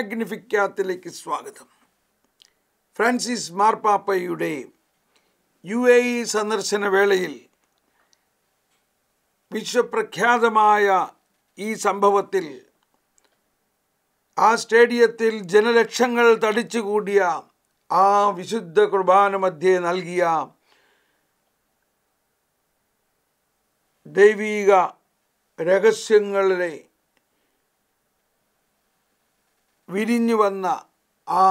മാഗ്നിഫിക്കാത്തിലേക്ക് സ്വാഗതം ഫ്രാൻസിസ് മാർപ്പാപ്പയുടെ U A E സന്ദർശന വേളയിൽ വിശ്വപ്രഖ്യാതമായ ഈ സംഭവത്തിൽ ആ സ്റ്റേഡിയത്തിൽ ജനലക്ഷങ്ങൾ തടിച്ചുകൂടിയ ആ വിശുദ്ധ കുർബാന മധ്യേ നൽകിയ ദൈവീക രഹസ്യങ്ങളുടെ വിരിഞ്ഞു വന്ന ആ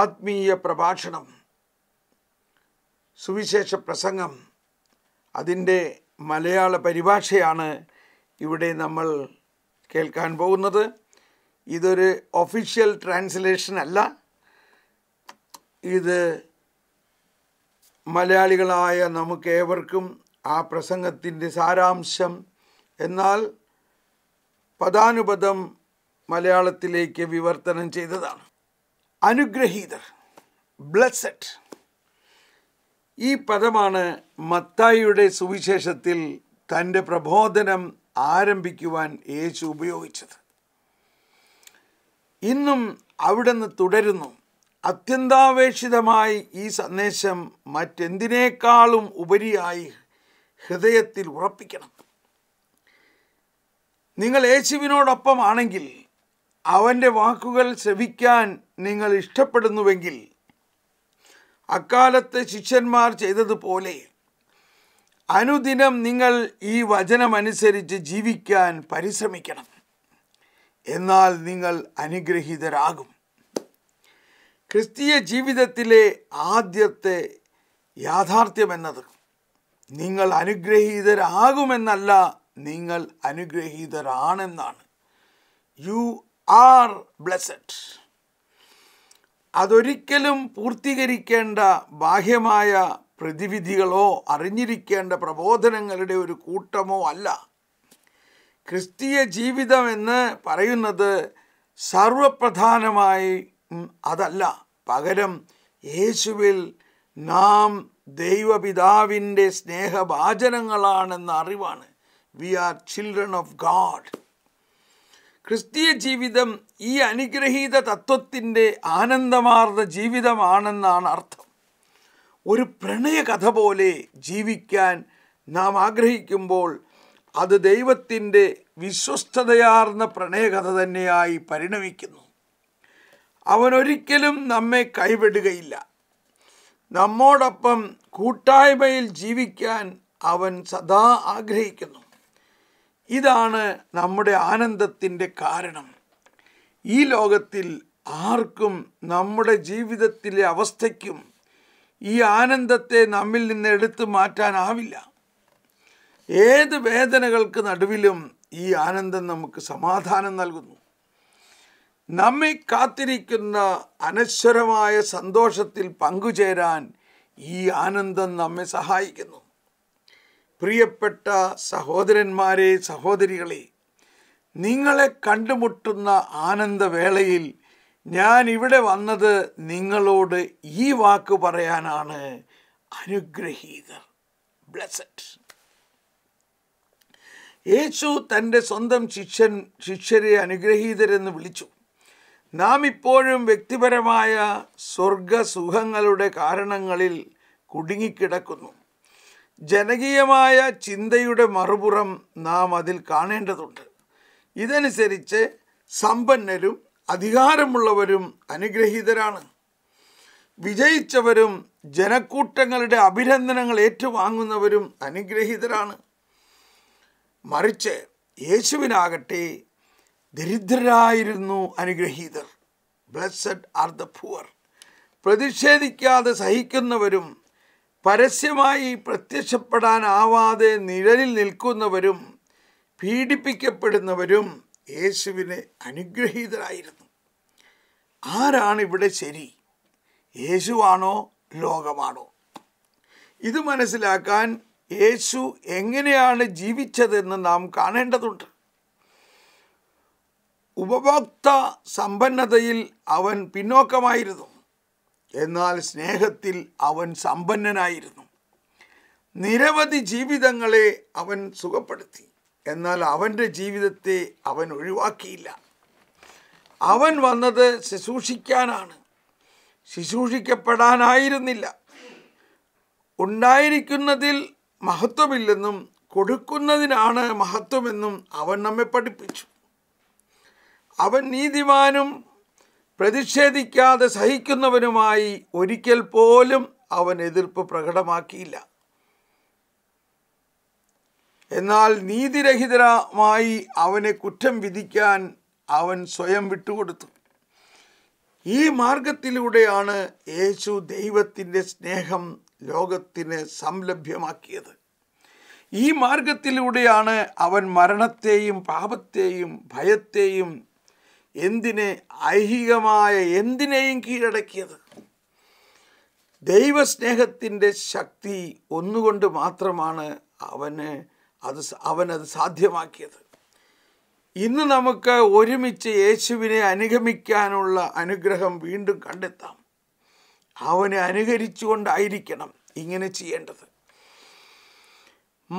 ആത്മീയ പ്രഭാഷണം സുവിശേഷ പ്രസംഗം അതിൻ്റെ മലയാള പരിഭാഷയാണ് ഇവിടെ നമ്മൾ കേൾക്കാൻ പോകുന്നത് ഇതൊരു ഒഫീഷ്യൽ ട്രാൻസ്ലേഷൻ അല്ല ഇത് മലയാളികളായ നമുക്കേവർക്കും ആ പ്രസംഗത്തിൻ്റെ സാരാംശം എന്നാൽ പദാനുപദം മലയാളത്തിലേക്ക് വിവർത്തനം ചെയ്തതാണ് അനുഗ്രഹീതർ ബ്ലസ്സഡ് ഈ പദമാണ് മത്തായിയുടെ സുവിശേഷത്തിൽ തൻ്റെ പ്രബോധനം ആരംഭിക്കുവാൻ യേശു ഉപയോഗിച്ചത് ഇന്നും നിന്ന് തുടരുന്നു അത്യന്താപേക്ഷിതമായി ഈ സന്ദേശം മറ്റെന്തിനേക്കാളും ഉപരിയായി ഹൃദയത്തിൽ ഉറപ്പിക്കണം നിങ്ങൾ യേശുവിനോടൊപ്പമാണെങ്കിൽ അവൻ്റെ വാക്കുകൾ ശ്രവിക്കാൻ നിങ്ങൾ ഇഷ്ടപ്പെടുന്നുവെങ്കിൽ അക്കാലത്തെ ശിഷ്യന്മാർ ചെയ്തതുപോലെ അനുദിനം നിങ്ങൾ ഈ വചനമനുസരിച്ച് ജീവിക്കാൻ പരിശ്രമിക്കണം എന്നാൽ നിങ്ങൾ അനുഗ്രഹീതരാകും ക്രിസ്തീയ ജീവിതത്തിലെ ആദ്യത്തെ യാഥാർത്ഥ്യമെന്നത് നിങ്ങൾ അനുഗ്രഹീതരാകുമെന്നല്ല നിങ്ങൾ അനുഗ്രഹീതരാണെന്നാണ് യു ആർ ബ്ലസ്സഡ് അതൊരിക്കലും പൂർത്തീകരിക്കേണ്ട ബാഹ്യമായ പ്രതിവിധികളോ അറിഞ്ഞിരിക്കേണ്ട പ്രബോധനങ്ങളുടെ ഒരു കൂട്ടമോ അല്ല ക്രിസ്തീയ ജീവിതം എന്ന് പറയുന്നത് സർവപ്രധാനമായി അതല്ല പകരം യേശുവിൽ നാം ദൈവപിതാവിൻ്റെ സ്നേഹഭാചനങ്ങളാണെന്ന അറിവാണ് we are children of God ക്രിസ്തീയ ജീവിതം ഈ അനുഗ്രഹീത തത്വത്തിൻ്റെ ആനന്ദമാർന്ന ജീവിതമാണെന്നാണ് അർത്ഥം ഒരു പ്രണയകഥ പോലെ ജീവിക്കാൻ നാം ആഗ്രഹിക്കുമ്പോൾ അത് ദൈവത്തിൻ്റെ വിശ്വസ്തതയാർന്ന പ്രണയകഥ തന്നെയായി പരിണമിക്കുന്നു അവനൊരിക്കലും നമ്മെ കൈവിടുകയില്ല നമ്മോടൊപ്പം കൂട്ടായ്മയിൽ ജീവിക്കാൻ അവൻ സദാ ആഗ്രഹിക്കുന്നു ഇതാണ് നമ്മുടെ ആനന്ദത്തിൻ്റെ കാരണം ഈ ലോകത്തിൽ ആർക്കും നമ്മുടെ ജീവിതത്തിലെ അവസ്ഥയ്ക്കും ഈ ആനന്ദത്തെ നമ്മിൽ നിന്ന് എടുത്തു മാറ്റാനാവില്ല ഏത് വേദനകൾക്ക് നടുവിലും ഈ ആനന്ദം നമുക്ക് സമാധാനം നൽകുന്നു നമ്മെ കാത്തിരിക്കുന്ന അനശ്വരമായ സന്തോഷത്തിൽ പങ്കുചേരാൻ ഈ ആനന്ദം നമ്മെ സഹായിക്കുന്നു പ്രിയപ്പെട്ട സഹോദരന്മാരെ സഹോദരികളെ നിങ്ങളെ കണ്ടുമുട്ടുന്ന ആനന്ദവേളയിൽ ഞാൻ ഇവിടെ വന്നത് നിങ്ങളോട് ഈ വാക്ക് പറയാനാണ് അനുഗ്രഹീതർ ബ്ലസഡ് യേശു തൻ്റെ സ്വന്തം ശിഷ്യൻ ശിഷ്യരെ അനുഗ്രഹീതരെന്ന് വിളിച്ചു നാം ഇപ്പോഴും വ്യക്തിപരമായ സ്വർഗസുഖങ്ങളുടെ കാരണങ്ങളിൽ കുടുങ്ങിക്കിടക്കുന്നു ജനകീയമായ ചിന്തയുടെ മറുപുറം നാം അതിൽ കാണേണ്ടതുണ്ട് ഇതനുസരിച്ച് സമ്പന്നരും അധികാരമുള്ളവരും അനുഗ്രഹീതരാണ് വിജയിച്ചവരും ജനക്കൂട്ടങ്ങളുടെ അഭിനന്ദനങ്ങൾ ഏറ്റുവാങ്ങുന്നവരും അനുഗ്രഹീതരാണ് മറിച്ച് യേശുവിനാകട്ടെ ദരിദ്രരായിരുന്നു അനുഗ്രഹീതർ ബ്ലസ്സഡ് ആർ ദ പുവർ പ്രതിഷേധിക്കാതെ സഹിക്കുന്നവരും പരസ്യമായി പ്രത്യക്ഷപ്പെടാനാവാതെ നിഴലിൽ നിൽക്കുന്നവരും പീഡിപ്പിക്കപ്പെടുന്നവരും യേശുവിനെ അനുഗ്രഹീതരായിരുന്നു ആരാണ് ഇവിടെ ശരി യേശുവാണോ ലോകമാണോ ഇത് മനസ്സിലാക്കാൻ യേശു എങ്ങനെയാണ് ജീവിച്ചതെന്ന് നാം കാണേണ്ടതുണ്ട് ഉപഭോക്ത സമ്പന്നതയിൽ അവൻ പിന്നോക്കമായിരുന്നു എന്നാൽ സ്നേഹത്തിൽ അവൻ സമ്പന്നനായിരുന്നു നിരവധി ജീവിതങ്ങളെ അവൻ സുഖപ്പെടുത്തി എന്നാൽ അവൻ്റെ ജീവിതത്തെ അവൻ ഒഴിവാക്കിയില്ല അവൻ വന്നത് ശുശൂഷിക്കാനാണ് ശുശൂഷിക്കപ്പെടാനായിരുന്നില്ല ഉണ്ടായിരിക്കുന്നതിൽ മഹത്വമില്ലെന്നും കൊടുക്കുന്നതിനാണ് മഹത്വമെന്നും അവൻ നമ്മെ പഠിപ്പിച്ചു അവൻ നീതിമാനും പ്രതിഷേധിക്കാതെ സഹിക്കുന്നവനുമായി ഒരിക്കൽ പോലും അവൻ എതിർപ്പ് പ്രകടമാക്കിയില്ല എന്നാൽ നീതിരഹിതമായി അവനെ കുറ്റം വിധിക്കാൻ അവൻ സ്വയം വിട്ടുകൊടുത്തു ഈ മാർഗത്തിലൂടെയാണ് യേശു ദൈവത്തിൻ്റെ സ്നേഹം ലോകത്തിന് സംലഭ്യമാക്കിയത് ഈ മാർഗത്തിലൂടെയാണ് അവൻ മരണത്തെയും പാപത്തെയും ഭയത്തെയും എന്തിനെ ഐഹികമായ എന്തിനേയും കീഴടക്കിയത് ദൈവസ്നേഹത്തിൻ്റെ ശക്തി ഒന്നുകൊണ്ട് മാത്രമാണ് അവന് അത് അവനത് സാധ്യമാക്കിയത് ഇന്ന് നമുക്ക് ഒരുമിച്ച് യേശുവിനെ അനുഗമിക്കാനുള്ള അനുഗ്രഹം വീണ്ടും കണ്ടെത്താം അവനെ അനുകരിച്ചുകൊണ്ടായിരിക്കണം ഇങ്ങനെ ചെയ്യേണ്ടത്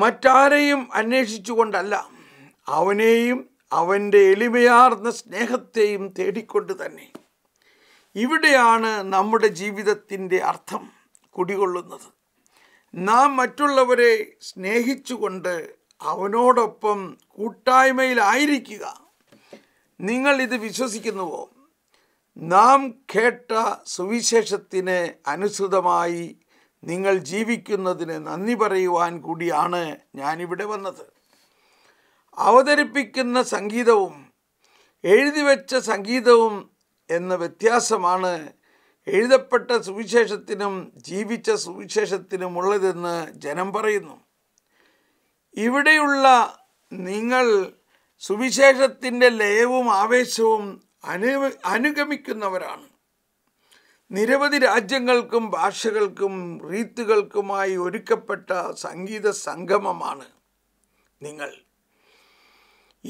മറ്റാരെയും അന്വേഷിച്ചുകൊണ്ടല്ല അവനെയും അവൻ്റെ എളിമയാർന്ന സ്നേഹത്തെയും തേടിക്കൊണ്ട് തന്നെ ഇവിടെയാണ് നമ്മുടെ ജീവിതത്തിൻ്റെ അർത്ഥം കുടികൊള്ളുന്നത് നാം മറ്റുള്ളവരെ സ്നേഹിച്ചുകൊണ്ട് അവനോടൊപ്പം കൂട്ടായ്മയിലായിരിക്കുക നിങ്ങൾ ഇത് വിശ്വസിക്കുന്നുവോ നാം കേട്ട സുവിശേഷത്തിന് അനുസൃതമായി നിങ്ങൾ ജീവിക്കുന്നതിന് നന്ദി പറയുവാൻ കൂടിയാണ് ഞാനിവിടെ വന്നത് അവതരിപ്പിക്കുന്ന സംഗീതവും എഴുതിവെച്ച സംഗീതവും എന്ന വ്യത്യാസമാണ് എഴുതപ്പെട്ട സുവിശേഷത്തിനും ജീവിച്ച സുവിശേഷത്തിനുമുള്ളതെന്ന് ജനം പറയുന്നു ഇവിടെയുള്ള നിങ്ങൾ സുവിശേഷത്തിൻ്റെ ലയവും ആവേശവും അനു അനുഗമിക്കുന്നവരാണ് നിരവധി രാജ്യങ്ങൾക്കും ഭാഷകൾക്കും റീത്തുകൾക്കുമായി ഒരുക്കപ്പെട്ട സംഗീത സംഗമമാണ് നിങ്ങൾ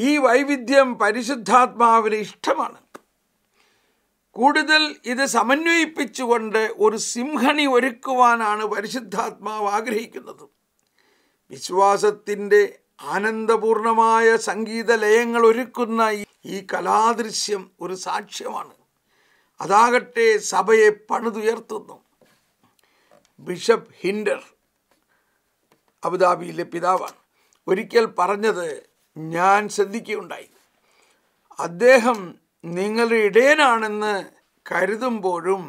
ഈ വൈവിധ്യം പരിശുദ്ധാത്മാവിന് ഇഷ്ടമാണ് കൂടുതൽ ഇത് സമന്വയിപ്പിച്ചുകൊണ്ട് ഒരു സിംഹണി ഒരുക്കുവാനാണ് പരിശുദ്ധാത്മാവ് ആഗ്രഹിക്കുന്നത് വിശ്വാസത്തിൻ്റെ ആനന്ദപൂർണമായ സംഗീത ലയങ്ങൾ ഒരുക്കുന്ന ഈ കലാദൃശ്യം ഒരു സാക്ഷ്യമാണ് അതാകട്ടെ സഭയെ പണിതുയർത്തുന്നു ബിഷപ്പ് ഹിൻഡർ അബുദാബിയിലെ പിതാവാണ് ഒരിക്കൽ പറഞ്ഞത് ഞാൻ ശ്രദ്ധിക്കുകയുണ്ടായി അദ്ദേഹം നിങ്ങളുടെ ഇടയനാണെന്ന് കരുതുമ്പോഴും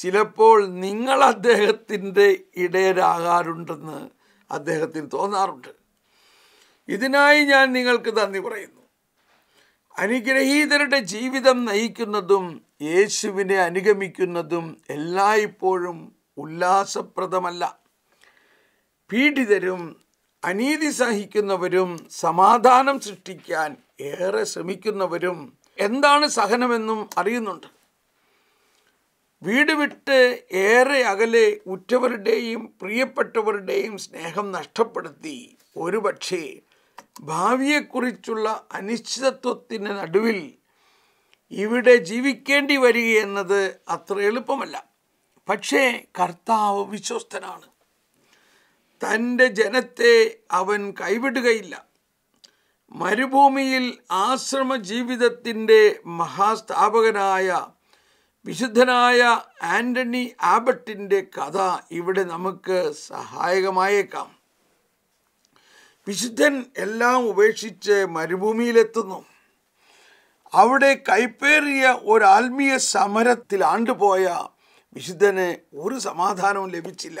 ചിലപ്പോൾ നിങ്ങൾ അദ്ദേഹത്തിൻ്റെ ഇടയരാകാറുണ്ടെന്ന് അദ്ദേഹത്തിന് തോന്നാറുണ്ട് ഇതിനായി ഞാൻ നിങ്ങൾക്ക് നന്ദി പറയുന്നു അനുഗ്രഹീതരുടെ ജീവിതം നയിക്കുന്നതും യേശുവിനെ അനുഗമിക്കുന്നതും എല്ലായ്പ്പോഴും ഉല്ലാസപ്രദമല്ല പീഡിതരും അനീതി സഹിക്കുന്നവരും സമാധാനം സൃഷ്ടിക്കാൻ ഏറെ ശ്രമിക്കുന്നവരും എന്താണ് സഹനമെന്നും അറിയുന്നുണ്ട് വീട് വിട്ട് ഏറെ അകലെ ഉറ്റവരുടെയും പ്രിയപ്പെട്ടവരുടെയും സ്നേഹം നഷ്ടപ്പെടുത്തി ഒരുപക്ഷേ ഭാവിയെക്കുറിച്ചുള്ള അനിശ്ചിതത്വത്തിന് നടുവിൽ ഇവിടെ ജീവിക്കേണ്ടി വരികയെന്നത് അത്ര എളുപ്പമല്ല പക്ഷേ കർത്താവ് വിശ്വസ്തനാണ് തൻ്റെ ജനത്തെ അവൻ കൈവിടുകയില്ല മരുഭൂമിയിൽ ആശ്രമ ജീവിതത്തിൻ്റെ മഹാസ്ഥാപകനായ വിശുദ്ധനായ ആൻ്റണി ആബട്ടിൻ്റെ കഥ ഇവിടെ നമുക്ക് സഹായകമായേക്കാം വിശുദ്ധൻ എല്ലാം ഉപേക്ഷിച്ച് മരുഭൂമിയിലെത്തുന്നു അവിടെ കൈപ്പേറിയ ഒരു ആത്മീയ സമരത്തിൽ ആണ്ടുപോയ വിശുദ്ധന് ഒരു സമാധാനവും ലഭിച്ചില്ല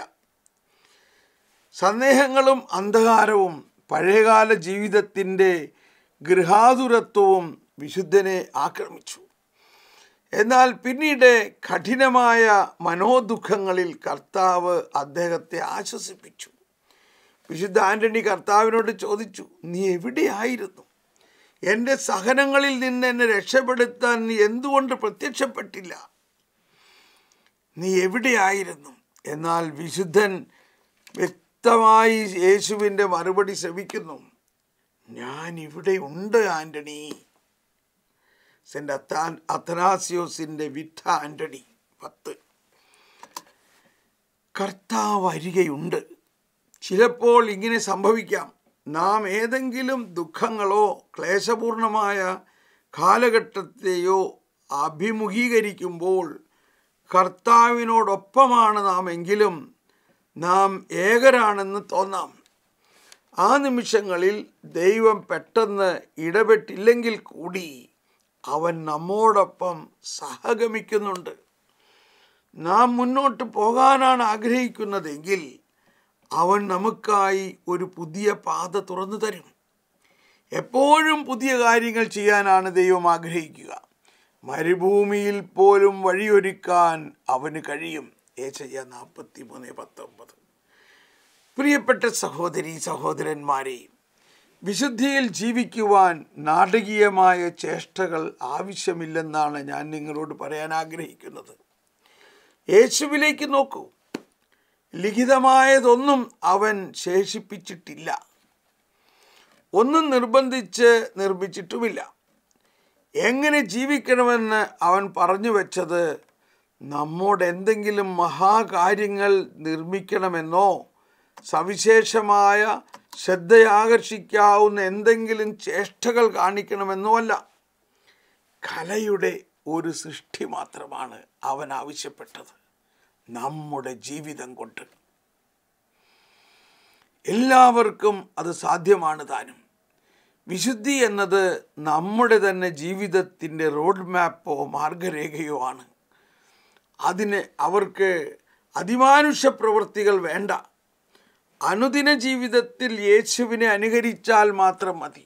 സന്ദേഹങ്ങളും അന്ധകാരവും പഴയകാല ജീവിതത്തിൻ്റെ ഗൃഹാതുരത്വവും വിശുദ്ധനെ ആക്രമിച്ചു എന്നാൽ പിന്നീട് കഠിനമായ മനോദുഃഖങ്ങളിൽ കർത്താവ് അദ്ദേഹത്തെ ആശ്വസിപ്പിച്ചു വിശുദ്ധ ആന്റണി കർത്താവിനോട് ചോദിച്ചു നീ എവിടെയായിരുന്നു എൻ്റെ സഹനങ്ങളിൽ നിന്ന് എന്നെ രക്ഷപ്പെടുത്താൻ നീ എന്തുകൊണ്ട് പ്രത്യക്ഷപ്പെട്ടില്ല നീ എവിടെയായിരുന്നു എന്നാൽ വിശുദ്ധൻ വ്യക്തമായി യേശുവിൻ്റെ മറുപടി ശ്രമിക്കുന്നു ഞാൻ ഇവിടെ ഉണ്ട് ആൻ്റണി സെൻ്റ് അത്താൻ അത്തനാസിയോസിൻ്റെ വിറ്റ ആൻ്റണി പത്ത് കർത്താവ് അരികെയുണ്ട് ചിലപ്പോൾ ഇങ്ങനെ സംഭവിക്കാം നാം ഏതെങ്കിലും ദുഃഖങ്ങളോ ക്ലേശപൂർണമായ കാലഘട്ടത്തെയോ അഭിമുഖീകരിക്കുമ്പോൾ കർത്താവിനോടൊപ്പമാണ് നാം എങ്കിലും നാം ഏകരാണെന്ന് തോന്നാം ആ നിമിഷങ്ങളിൽ ദൈവം പെട്ടെന്ന് ഇടപെട്ടില്ലെങ്കിൽ കൂടി അവൻ നമ്മോടൊപ്പം സഹഗമിക്കുന്നുണ്ട് നാം മുന്നോട്ട് പോകാനാണ് ആഗ്രഹിക്കുന്നതെങ്കിൽ അവൻ നമുക്കായി ഒരു പുതിയ പാത തുറന്നു തരും എപ്പോഴും പുതിയ കാര്യങ്ങൾ ചെയ്യാനാണ് ദൈവം ആഗ്രഹിക്കുക മരുഭൂമിയിൽ പോലും വഴിയൊരുക്കാൻ അവന് കഴിയും ഏശയ്യ നാൽപ്പത്തി മൂന്ന് പത്തൊമ്പത് പ്രിയപ്പെട്ട സഹോദരി സഹോദരന്മാരെ വിശുദ്ധിയിൽ ജീവിക്കുവാൻ നാടകീയമായ ചേഷ്ടകൾ ആവശ്യമില്ലെന്നാണ് ഞാൻ നിങ്ങളോട് പറയാൻ ആഗ്രഹിക്കുന്നത് യേശുവിലേക്ക് നോക്കൂ ലിഖിതമായതൊന്നും അവൻ ശേഷിപ്പിച്ചിട്ടില്ല ഒന്നും നിർബന്ധിച്ച് നിർമ്മിച്ചിട്ടുമില്ല എങ്ങനെ ജീവിക്കണമെന്ന് അവൻ പറഞ്ഞു വെച്ചത് നമ്മോട് എന്തെങ്കിലും മഹാകാര്യങ്ങൾ നിർമ്മിക്കണമെന്നോ സവിശേഷമായ ശ്രദ്ധയാകർഷിക്കാവുന്ന എന്തെങ്കിലും ചേഷ്ടകൾ കാണിക്കണമെന്നോ അല്ല കലയുടെ ഒരു സൃഷ്ടി മാത്രമാണ് അവൻ ആവശ്യപ്പെട്ടത് നമ്മുടെ ജീവിതം കൊണ്ട് എല്ലാവർക്കും അത് സാധ്യമാണ് താനും വിശുദ്ധി എന്നത് നമ്മുടെ തന്നെ ജീവിതത്തിൻ്റെ റോഡ് മാപ്പോ മാർഗരേഖയോ ആണ് അതിന് അവർക്ക് അതിമാനുഷ പ്രവൃത്തികൾ വേണ്ട അനുദിന ജീവിതത്തിൽ യേശുവിനെ അനുകരിച്ചാൽ മാത്രം മതി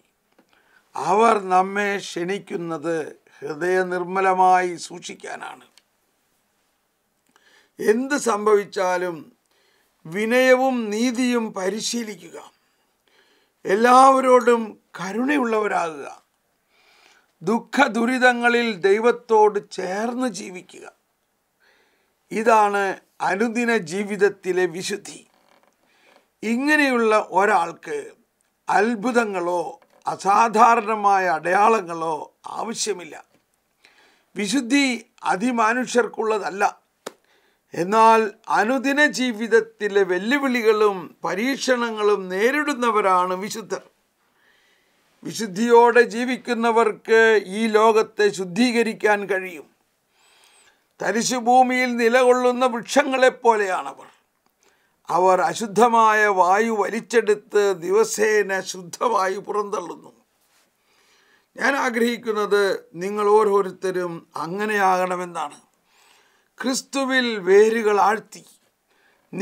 അവർ നമ്മെ ക്ഷണിക്കുന്നത് നിർമ്മലമായി സൂക്ഷിക്കാനാണ് എന്ത് സംഭവിച്ചാലും വിനയവും നീതിയും പരിശീലിക്കുക എല്ലാവരോടും കരുണയുള്ളവരാകുക ദുഃഖ ദുരിതങ്ങളിൽ ദൈവത്തോട് ചേർന്ന് ജീവിക്കുക ഇതാണ് അനുദിന ജീവിതത്തിലെ വിശുദ്ധി ഇങ്ങനെയുള്ള ഒരാൾക്ക് അത്ഭുതങ്ങളോ അസാധാരണമായ അടയാളങ്ങളോ ആവശ്യമില്ല വിശുദ്ധി അതിമാനുഷ്യർക്കുള്ളതല്ല എന്നാൽ അനുദിന ജീവിതത്തിലെ വെല്ലുവിളികളും പരീക്ഷണങ്ങളും നേരിടുന്നവരാണ് വിശുദ്ധർ വിശുദ്ധിയോടെ ജീവിക്കുന്നവർക്ക് ഈ ലോകത്തെ ശുദ്ധീകരിക്കാൻ കഴിയും തരിശു ഭൂമിയിൽ നിലകൊള്ളുന്ന വൃക്ഷങ്ങളെപ്പോലെയാണവർ അവർ അശുദ്ധമായ വായു വലിച്ചെടുത്ത് ദിവസേന ശുദ്ധവായു പുറന്തള്ളുന്നു ഞാൻ ആഗ്രഹിക്കുന്നത് നിങ്ങൾ ഓരോരുത്തരും അങ്ങനെയാകണമെന്നാണ് ക്രിസ്തുവിൽ വേരുകൾ ആഴ്ത്തി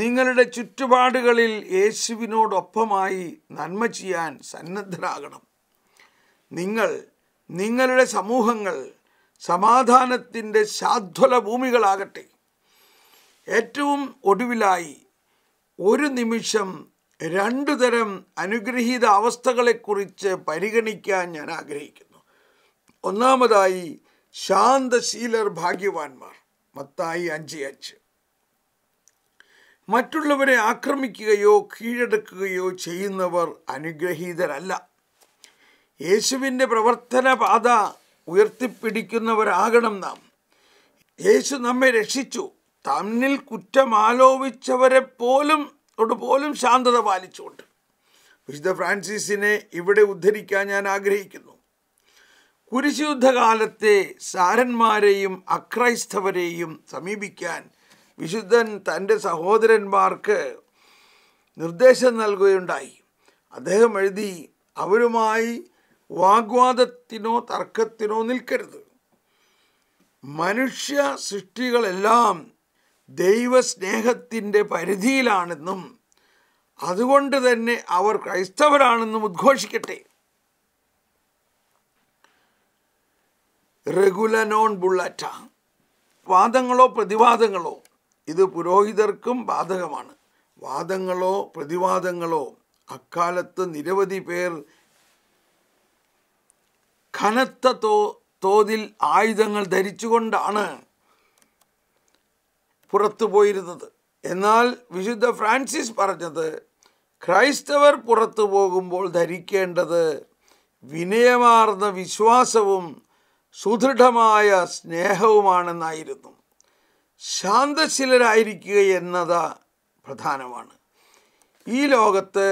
നിങ്ങളുടെ ചുറ്റുപാടുകളിൽ യേശുവിനോടൊപ്പമായി നന്മ ചെയ്യാൻ സന്നദ്ധരാകണം നിങ്ങൾ നിങ്ങളുടെ സമൂഹങ്ങൾ സമാധാനത്തിൻ്റെ ശാധ്വല ഭൂമികളാകട്ടെ ഏറ്റവും ഒടുവിലായി ഒരു നിമിഷം രണ്ടു തരം അനുഗ്രഹീത അവസ്ഥകളെക്കുറിച്ച് പരിഗണിക്കാൻ ഞാൻ ആഗ്രഹിക്കുന്നു ഒന്നാമതായി ശാന്തശീലർ ഭാഗ്യവാന്മാർ മത്തായി അഞ്ച് അഞ്ച് മറ്റുള്ളവരെ ആക്രമിക്കുകയോ കീഴടക്കുകയോ ചെയ്യുന്നവർ അനുഗ്രഹീതരല്ല യേശുവിൻ്റെ പ്രവർത്തന പാത ഉയർത്തിപ്പിടിക്കുന്നവരാകണം നാം യേശു നമ്മെ രക്ഷിച്ചു തന്നിൽ കുറ്റം ആലോപിച്ചവരെ പോലും പോലും ശാന്തത പാലിച്ചുകൊണ്ട് വിശുദ്ധ ഫ്രാൻസിസിനെ ഇവിടെ ഉദ്ധരിക്കാൻ ഞാൻ ആഗ്രഹിക്കുന്നു കുരിശുദ്ധകാലത്തെ സാരന്മാരെയും അക്രൈസ്തവരെയും സമീപിക്കാൻ വിശുദ്ധൻ തൻ്റെ സഹോദരന്മാർക്ക് നിർദ്ദേശം നൽകുകയുണ്ടായി അദ്ദേഹം എഴുതി അവരുമായി വാഗ്വാദത്തിനോ തർക്കത്തിനോ നിൽക്കരുത് മനുഷ്യ സൃഷ്ടികളെല്ലാം ദൈവസ്നേഹത്തിൻ്റെ പരിധിയിലാണെന്നും അതുകൊണ്ട് തന്നെ അവർ ക്രൈസ്തവരാണെന്നും ഉദ്ഘോഷിക്കട്ടെ റെഗുലനോൺ ബുള്ളറ്റ വാദങ്ങളോ പ്രതിവാദങ്ങളോ ഇത് പുരോഹിതർക്കും ബാധകമാണ് വാദങ്ങളോ പ്രതിവാദങ്ങളോ അക്കാലത്ത് നിരവധി പേർ കനത്ത തോ തോതിൽ ആയുധങ്ങൾ ധരിച്ചുകൊണ്ടാണ് പുറത്തു പോയിരുന്നത് എന്നാൽ വിശുദ്ധ ഫ്രാൻസിസ് പറഞ്ഞത് ക്രൈസ്തവർ പുറത്തു പോകുമ്പോൾ ധരിക്കേണ്ടത് വിനയമാർന്ന വിശ്വാസവും സുദൃഢമായ സ്നേഹവുമാണെന്നായിരുന്നു ശാന്തശീലരായിരിക്കുക എന്നത് പ്രധാനമാണ് ഈ ലോകത്ത്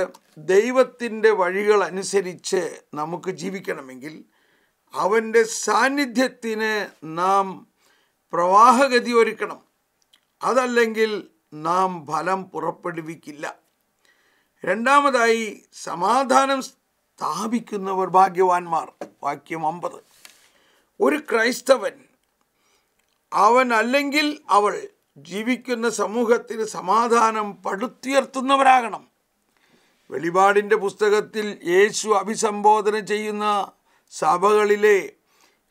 ദൈവത്തിൻ്റെ വഴികളനുസരിച്ച് നമുക്ക് ജീവിക്കണമെങ്കിൽ അവൻ്റെ സാന്നിധ്യത്തിന് നാം പ്രവാഹഗതി ഒരുക്കണം അതല്ലെങ്കിൽ നാം ഫലം പുറപ്പെടുവിക്കില്ല രണ്ടാമതായി സമാധാനം സ്ഥാപിക്കുന്നവർ ഭാഗ്യവാന്മാർ വാക്യം അമ്പത് ഒരു ക്രൈസ്തവൻ അവൻ അല്ലെങ്കിൽ അവൾ ജീവിക്കുന്ന സമൂഹത്തിന് സമാധാനം പടുത്തുയർത്തുന്നവരാകണം വെളിപാടിൻ്റെ പുസ്തകത്തിൽ യേശു അഭിസംബോധന ചെയ്യുന്ന സഭകളിലെ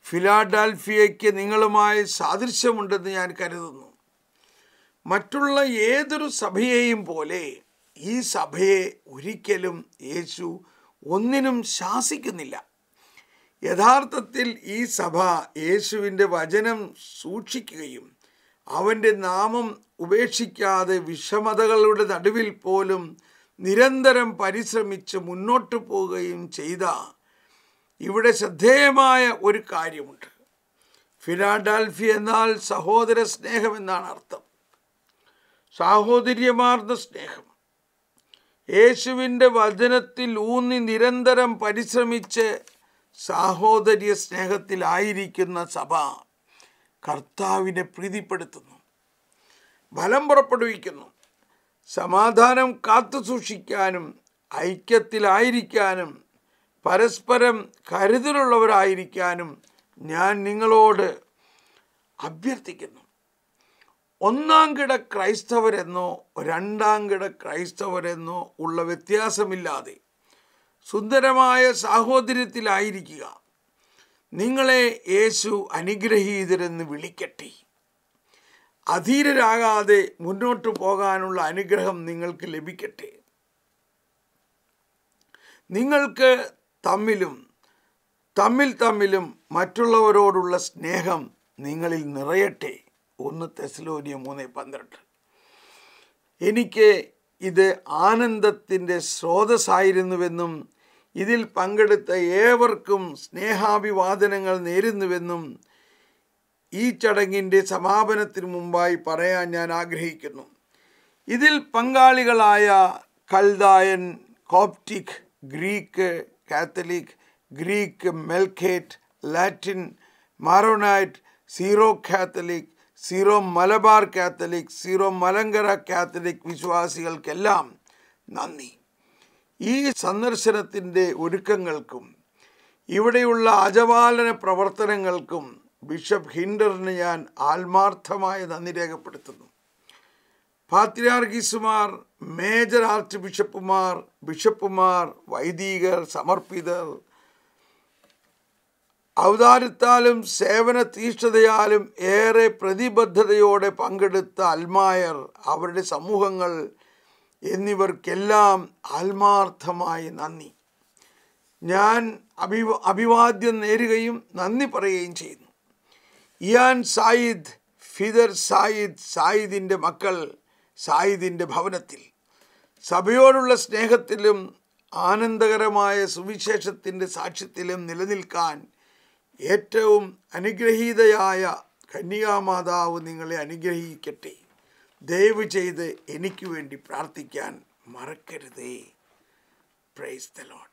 ഫിലാഡൽഫിയയ്ക്ക് നിങ്ങളുമായി സാദൃശ്യമുണ്ടെന്ന് ഞാൻ കരുതുന്നു മറ്റുള്ള ഏതൊരു സഭയെയും പോലെ ഈ സഭയെ ഒരിക്കലും യേശു ഒന്നിനും ശാസിക്കുന്നില്ല യഥാർത്ഥത്തിൽ ഈ സഭ യേശുവിൻ്റെ വചനം സൂക്ഷിക്കുകയും അവൻ്റെ നാമം ഉപേക്ഷിക്കാതെ വിഷമതകളുടെ നടുവിൽ പോലും നിരന്തരം പരിശ്രമിച്ച് മുന്നോട്ട് പോവുകയും ചെയ്ത ഇവിടെ ശ്രദ്ധേയമായ ഒരു കാര്യമുണ്ട് ഫിലാഡാൽഫി എന്നാൽ സഹോദര സ്നേഹം എന്നാണ് അർത്ഥം സാഹോദര്യമാർന്ന സ്നേഹം യേശുവിൻ്റെ വചനത്തിൽ ഊന്നി നിരന്തരം പരിശ്രമിച്ച് സാഹോദര്യ സ്നേഹത്തിലായിരിക്കുന്ന സഭ കർത്താവിനെ പ്രീതിപ്പെടുത്തുന്നു ഫലം പുറപ്പെടുവിക്കുന്നു സമാധാനം കാത്തു സൂക്ഷിക്കാനും ഐക്യത്തിലായിരിക്കാനും പരസ്പരം കരുതലുള്ളവരായിരിക്കാനും ഞാൻ നിങ്ങളോട് അഭ്യർത്ഥിക്കുന്നു ഒന്നാം കിട ക്രൈസ്തവരെന്നോ രണ്ടാം കിട ക്രൈസ്തവരെന്നോ ഉള്ള വ്യത്യാസമില്ലാതെ സുന്ദരമായ സാഹോദര്യത്തിലായിരിക്കുക നിങ്ങളെ യേശു അനുഗ്രഹീതരെന്ന് വിളിക്കട്ടെ അധീരരാകാതെ മുന്നോട്ട് പോകാനുള്ള അനുഗ്രഹം നിങ്ങൾക്ക് ലഭിക്കട്ടെ നിങ്ങൾക്ക് തമ്മിലും തമ്മിൽ തമ്മിലും മറ്റുള്ളവരോടുള്ള സ്നേഹം നിങ്ങളിൽ നിറയട്ടെ ഒന്ന് തെസ്ലോനിയ മൂന്ന് പന്ത്രണ്ട് എനിക്ക് ഇത് ആനന്ദത്തിൻ്റെ സ്രോതസ്സായിരുന്നുവെന്നും ഇതിൽ പങ്കെടുത്ത ഏവർക്കും സ്നേഹാഭിവാദനങ്ങൾ നേരുന്നുവെന്നും ഈ ചടങ്ങിൻ്റെ സമാപനത്തിന് മുമ്പായി പറയാൻ ഞാൻ ആഗ്രഹിക്കുന്നു ഇതിൽ പങ്കാളികളായ Chaldean Coptic Greek Catholic, Greek Melkite, Latin Maronite, Syro Catholic, Syro Malabar Catholic Syro Malankara Catholic വിശ്വാസികൾക്കെല്ലാം നന്ദി ഈ സന്ദർശനത്തിൻ്റെ ഒരുക്കങ്ങൾക്കും ഇവിടെയുള്ള അജപാലന പ്രവർത്തനങ്ങൾക്കും ബിഷപ്പ് ഹിൻഡറിന് ഞാൻ ആത്മാർത്ഥമായ നന്ദി രേഖപ്പെടുത്തുന്നു പാത്രിയാർഗീസുമാർ മേജർ ആർച്ച് ബിഷപ്പുമാർ ബിഷപ്പുമാർ വൈദികർ സമർപ്പിതർ അവതാരത്താലും സേവന തീഷ്ണതയാലും ഏറെ പ്രതിബദ്ധതയോടെ പങ്കെടുത്ത അൽമായർ അവരുടെ സമൂഹങ്ങൾ എന്നിവർക്കെല്ലാം ആത്മാർത്ഥമായി നന്ദി ഞാൻ അഭി അഭിവാദ്യം നേരുകയും നന്ദി പറയുകയും ചെയ്യുന്നു ഇയാൻ സായിദ് ഫിദർ സായിദ് സായിദിൻ്റെ മക്കൾ സായിദിൻ്റെ ഭവനത്തിൽ സഭയോടുള്ള സ്നേഹത്തിലും ആനന്ദകരമായ സുവിശേഷത്തിൻ്റെ സാക്ഷ്യത്തിലും നിലനിൽക്കാൻ ഏറ്റവും അനുഗ്രഹീതയായ കന്യാമാതാവ് നിങ്ങളെ അനുഗ്രഹിക്കട്ടെ ദയവ് ചെയ്ത് എനിക്ക് വേണ്ടി പ്രാർത്ഥിക്കാൻ മറക്കരുതേ പ്രൈസ് ദ ലോഡ്